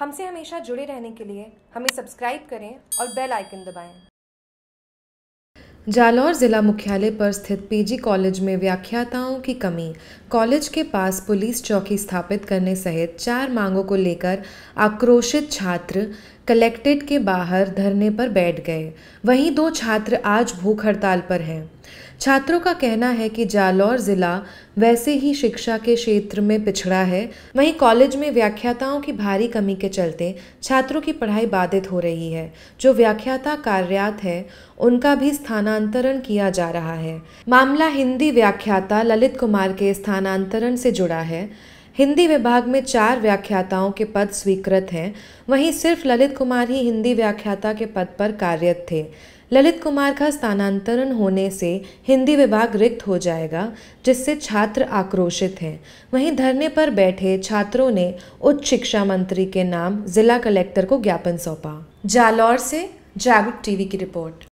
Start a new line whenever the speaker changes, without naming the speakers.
हमसे हमेशा जुड़े रहने के लिए हमें सब्सक्राइब करें और बेल आइकन दबाएं।
जालौर जिला मुख्यालय पर स्थित पीजी कॉलेज में व्याख्याताओं की कमी कॉलेज के पास पुलिस चौकी स्थापित करने सहित चार मांगों को लेकर आक्रोशित छात्र कलेक्टेड के बाहर धरने पर बैठ गए वहीं दो छात्र आज भूख हड़ताल पर हैं छात्रों का कहना है कि जालौर ज़िला वैसे ही शिक्षा के क्षेत्र में पिछड़ा है वहीं कॉलेज में व्याख्याताओं की भारी कमी के चलते छात्रों की पढ़ाई बाधित हो रही है जो व्याख्याता कार्यात है उनका भी स्थानांतरण किया जा रहा है मामला हिंदी व्याख्याता ललित कुमार के स्थानांतरण से जुड़ा है हिंदी विभाग में चार व्याख्याताओं के पद स्वीकृत हैं वहीं सिर्फ ललित कुमार ही हिंदी व्याख्याता के पद पर कार्यरत थे ललित कुमार का स्थानांतरण होने से हिंदी विभाग रिक्त हो जाएगा जिससे छात्र आक्रोशित हैं वहीं धरने पर बैठे छात्रों ने उच्च शिक्षा मंत्री के नाम जिला कलेक्टर को ज्ञापन सौंपा जालौर से जागरूक टीवी की रिपोर्ट